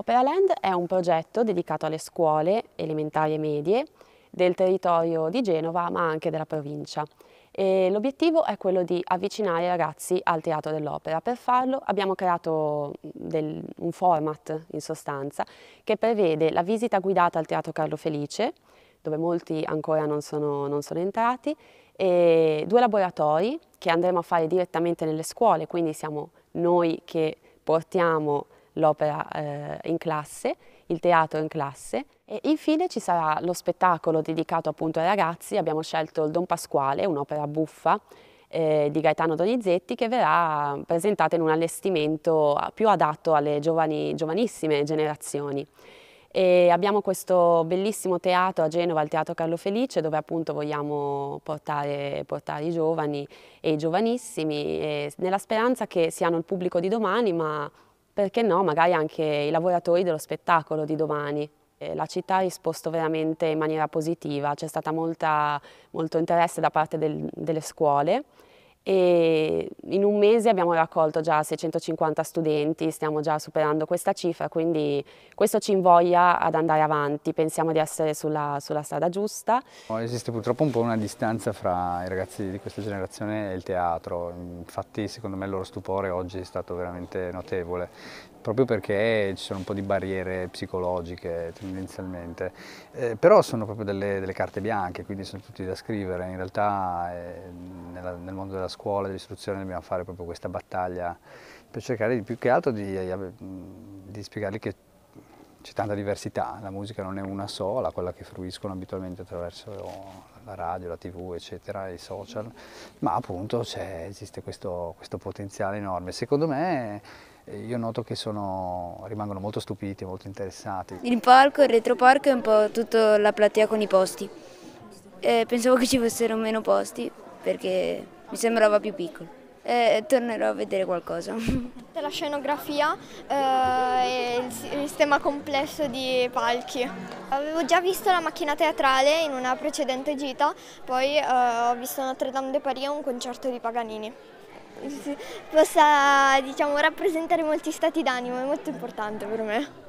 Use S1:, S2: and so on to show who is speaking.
S1: Opera Land è un progetto dedicato alle scuole elementari e medie del territorio di Genova ma anche della provincia. L'obiettivo è quello di avvicinare i ragazzi al teatro dell'opera. Per farlo abbiamo creato del, un format in sostanza che prevede la visita guidata al teatro Carlo Felice, dove molti ancora non sono, non sono entrati, e due laboratori che andremo a fare direttamente nelle scuole, quindi siamo noi che portiamo l'opera eh, in classe, il teatro in classe e infine ci sarà lo spettacolo dedicato appunto ai ragazzi, abbiamo scelto il Don Pasquale, un'opera buffa eh, di Gaetano Donizetti che verrà presentata in un allestimento più adatto alle giovani, giovanissime generazioni. E abbiamo questo bellissimo teatro a Genova, il Teatro Carlo Felice, dove appunto vogliamo portare, portare i giovani e i giovanissimi, e nella speranza che siano il pubblico di domani, ma perché no, magari anche i lavoratori dello spettacolo di domani. Eh, la città ha risposto veramente in maniera positiva, c'è stato molto interesse da parte del, delle scuole e in un mese abbiamo raccolto già 650 studenti, stiamo già superando questa cifra, quindi questo ci invoglia ad andare avanti, pensiamo di essere sulla, sulla strada giusta.
S2: Esiste purtroppo un po' una distanza fra i ragazzi di questa generazione e il teatro, infatti secondo me il loro stupore oggi è stato veramente notevole, proprio perché ci sono un po' di barriere psicologiche tendenzialmente, eh, però sono proprio delle, delle, carte bianche, quindi sono tutti da scrivere, in realtà eh, nella, nel mondo della scuola, e dell'istruzione dobbiamo fare proprio questa battaglia per cercare di, più che altro di, eh, di spiegargli che c'è tanta diversità, la musica non è una sola, quella che fruiscono abitualmente attraverso la radio, la tv, eccetera, i social, ma appunto esiste questo, questo, potenziale enorme. Secondo me eh, io noto che sono, rimangono molto stupiti, molto interessati. Il
S3: parco, il retroparco e un po' tutta la platea con i posti. Eh, pensavo che ci fossero meno posti, perché mi sembrava più piccolo. E tornerò a vedere qualcosa. La scenografia eh, e il sistema complesso di palchi. Avevo già visto la macchina teatrale in una precedente gita, poi eh, ho visto Notre Dame de Paris a un concerto di Paganini. Possa diciamo, rappresentare molti stati d'animo, è molto importante per me.